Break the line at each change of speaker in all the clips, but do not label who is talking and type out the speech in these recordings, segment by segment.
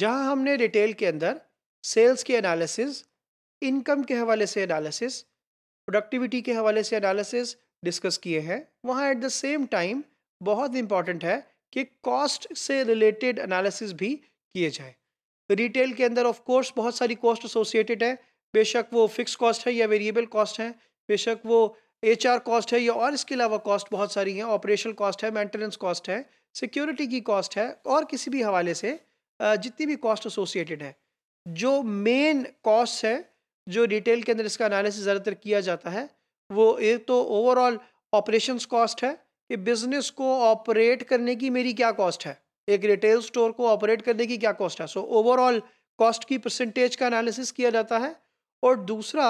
जहां हमने रिटेल के अंदर सेल्स के एनालिसिस इनकम के हवाले से एनालिसिस प्रोडक्टिविटी के हवाले से एनालिसिस डिस्कस किए हैं वहाँ एट द सेम टाइम बहुत इंपॉर्टेंट है कि कॉस्ट से रिलेटेड एनालिसिस भी किए जाए रिटेल के अंदर ऑफ कोर्स बहुत सारी कॉस्ट एसोसिएटेड है बेशक वो फिक्स कॉस्ट है या वेरिएबल कॉस्ट है बेशक वो एच कॉस्ट है या और इसके अलावा कॉस्ट बहुत सारी हैं ऑपरेशनल कॉस्ट है मेंटेनेंस कॉस्ट है सिक्योरिटी की कॉस्ट है और किसी भी हवाले से जितनी भी कॉस्ट एसोसिएटेड है जो मेन कॉस्ट है जो डिटेल के अंदर इसका एनालिसिस ज़्यादातर किया जाता है वो एक तो ओवरऑल ऑपरेशन कॉस्ट है कि बिज़नेस को ऑपरेट करने की मेरी क्या कॉस्ट है एक रिटेल स्टोर को ऑपरेट करने की क्या कॉस्ट है सो ओवरऑल कॉस्ट की परसेंटेज का एनालिसिस किया जाता है और दूसरा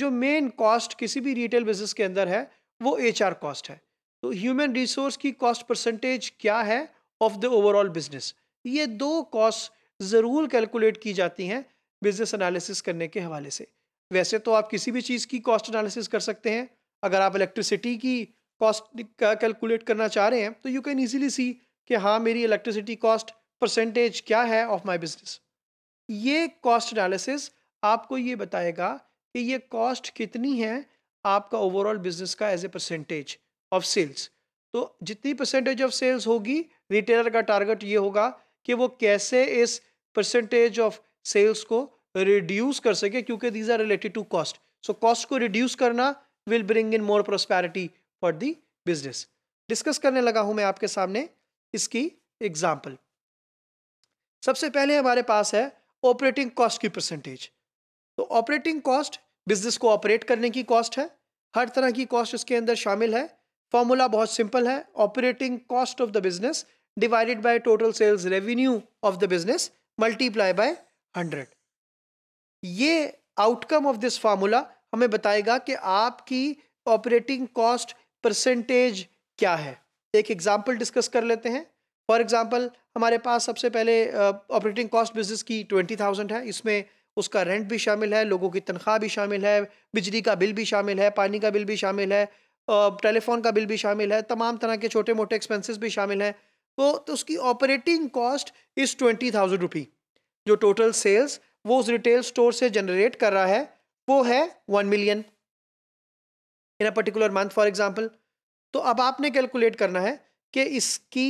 जो मेन कॉस्ट किसी भी रिटेल बिजनेस के अंदर है वो एच कॉस्ट है तो ह्यूमन रिसोर्स की कॉस्ट परसेंटेज क्या है ऑफ द ओवरऑल बिजनेस ये दो कॉस्ट ज़रूर कैलकुलेट की जाती हैं बिजनेस एनालिसिस करने के हवाले से वैसे तो आप किसी भी चीज़ की कॉस्ट एनालिसिस कर सकते हैं अगर आप इलेक्ट्रिसिटी की कॉस्ट का कैलकुलेट करना चाह रहे हैं तो यू कैन ईजिली सी कि हाँ मेरी इलेक्ट्रिसिटी कॉस्ट परसेंटेज क्या है ऑफ माई बिजनेस ये कॉस्ट एनालिसिस आपको ये बताएगा कि ये कॉस्ट कितनी है आपका ओवरऑल बिजनेस का as a percentage of sales तो जितनी परसेंटेज ऑफ सेल्स होगी रिटेलर का टारगेट ये होगा कि वो कैसे इस परसेंटेज ऑफ सेल्स को रिड्यूस कर सके क्योंकि these are related to cost so cost को रिड्यूस करना will bring in more prosperity for the business discuss करने लगा हूं मैं आपके सामने इसकी एग्जाम्पल सबसे पहले हमारे पास है ऑपरेटिंग कॉस्ट की परसेंटेज तो ऑपरेटिंग कॉस्ट बिजनेस को ऑपरेट करने की कॉस्ट है हर तरह की कॉस्ट इसके अंदर शामिल है फॉर्मूला बहुत सिंपल है operating cost of the business divided by total sales revenue of the business multiply by 100 ये आउटकम ऑफ दिस फार्मूला हमें बताएगा कि आपकी ऑपरेटिंग कॉस्ट परसेंटेज क्या है एक एग्जांपल डिस्कस कर लेते हैं फॉर एग्जांपल हमारे पास सबसे पहले ऑपरेटिंग कॉस्ट बिजनेस की ट्वेंटी थाउजेंड है इसमें उसका रेंट भी शामिल है लोगों की तनख्वाह भी शामिल है बिजली का बिल भी शामिल है पानी का बिल भी शामिल है टेलीफोन का बिल भी शामिल है तमाम तरह के छोटे मोटे एक्सपेंसेस भी शामिल हैं तो, तो उसकी operating cost is twenty thousand rupee जो टोटल सेल्स वो उस रिटेल स्टोर से जनरेट कर रहा है वो है one million in a particular month for example तो अब आपने कैलकुलेट करना है कि इसकी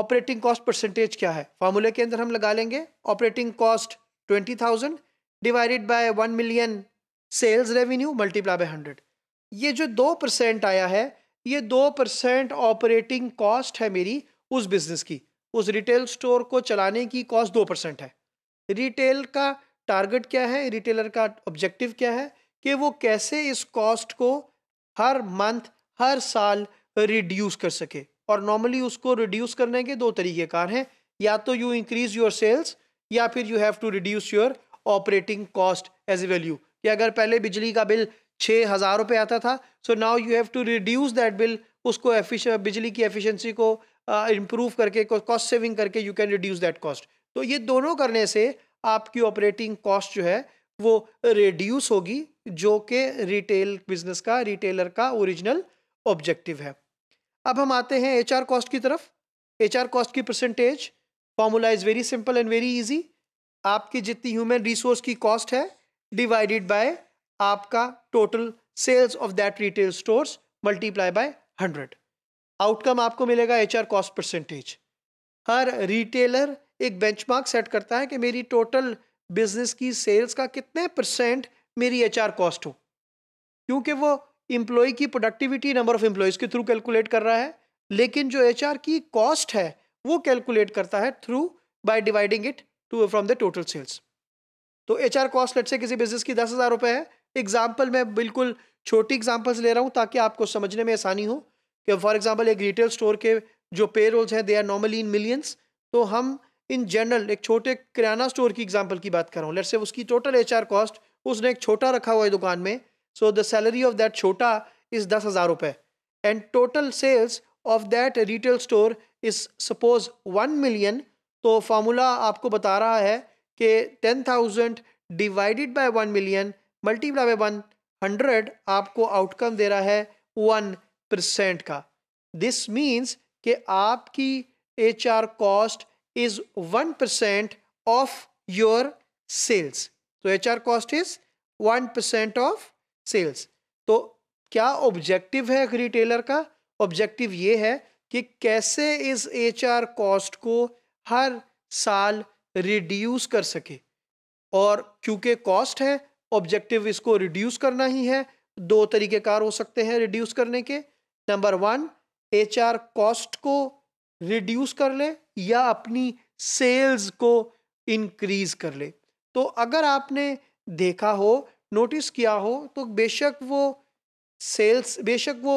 ऑपरेटिंग कॉस्ट परसेंटेज क्या है फार्मूले के अंदर हम लगा लेंगे operating cost twenty thousand divided by one million sales revenue multiply by hundred ये जो दो परसेंट आया है ये दो परसेंट ऑपरेटिंग कॉस्ट है मेरी उस बिज़नेस की उस रिटेल स्टोर को चलाने की कॉस्ट दो परसेंट है रिटेल का टारगेट क्या है रिटेलर का ऑब्जेक्टिव क्या है कि वो कैसे इस कॉस्ट को हर मंथ हर साल रिड्यूस कर सके और नॉर्मली उसको रिड्यूस करने के दो तरीक़ेकार हैं या तो यू इंक्रीज योर सेल्स या फिर you have to reduce your operating cost as a value कि अगर पहले बिजली का बिल छः हज़ार रुपये आता था so now you have to reduce that bill उसको बिजली की एफिशिएंसी को इम्प्रूव करके कॉस्ट सेविंग करके you can reduce that cost तो ये दोनों करने से आपकी ऑपरेटिंग कॉस्ट जो है वो रिड्यूस होगी जो कि रिटेल बिजनेस का रिटेलर का ओरिजिनल ऑब्जेक्टिव है अब हम आते हैं एच कॉस्ट की तरफ एच कॉस्ट की percentage formula is very simple and very easy आपकी जितनी ह्यूमन रिसोर्स की कॉस्ट है डिवाइडेड बाय आपका total sales of that retail stores multiply by hundred outcome आपको मिलेगा एच आर कॉस्ट परसेंटेज हर रिटेलर एक बेंचमार्क सेट करता है कि मेरी टोटल बिजनेस की सेल्स का कितने परसेंट मेरी एच आर कॉस्ट हो क्योंकि वो एम्प्लॉय की प्रोडक्टिविटी नंबर ऑफ एम्प्लॉयज़ के थ्रू कैलकुलेट कर रहा है लेकिन जो एच आर की कॉस्ट है वो कैलकुलेट करता है through by dividing it to from the total sales तो H R cost let's say किसी बिजनेस की दस हज़ार रुपये है एग्जाम्पल मैं बिल्कुल छोटी एग्जाम्पल्स ले रहा हूँ ताकि आपको समझने में आसानी हो कि फॉर एग्जांपल एक रिटेल स्टोर के जो पे रोल्स हैं they are normally in millions तो हम इन जनरल एक छोटे किराना स्टोर की एग्जाम्पल की बात कर रहा हूँ लेट से उसकी टोटल एच कॉस्ट उसने एक छोटा रखा हुआ है दुकान में so the salary of that छोटा इज़ दस हज़ार रुपये and total sales of that retail store is suppose one million तो फार्मूला आपको बता रहा है कि ten thousand divided by one million multiply by one hundred आपको आउटकम दे रहा है वन परसेंट का दिस मीन्स कि आपकी H R cost is one percent of your sales तो H R cost is one percent of sales तो क्या ऑब्जेक्टिव है रिटेलर का ऑब्जेक्टिव ये है कि कैसे इस एच आर कॉस्ट को हर साल रिड्यूस कर सके और क्योंकि कॉस्ट है ऑब्जेक्टिव इसको रिड्यूस करना ही है दो तरीक़ेकार हो सकते हैं रिड्यूस करने के number one H R cost को रिड्यूस कर ले या अपनी सेल्स को इंक्रीज कर ले तो अगर आपने देखा हो नोटिस किया हो तो बेशक वो सेल्स बेशक वो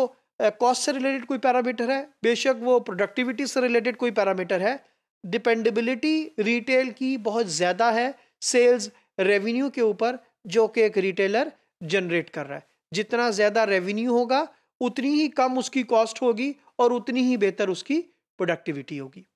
कॉस्ट से रिलेटेड कोई पैरामीटर है बेशक वो प्रोडक्टिविटी से रिलेटेड कोई पैरामीटर है डिपेंडेबिलिटी रिटेल की बहुत ज़्यादा है सेल्स रेवेन्यू के ऊपर जो कि एक रिटेलर जनरेट कर रहा है जितना ज़्यादा रेवेन्यू होगा उतनी ही कम उसकी कॉस्ट होगी और उतनी ही बेहतर उसकी प्रोडक्टिविटी होगी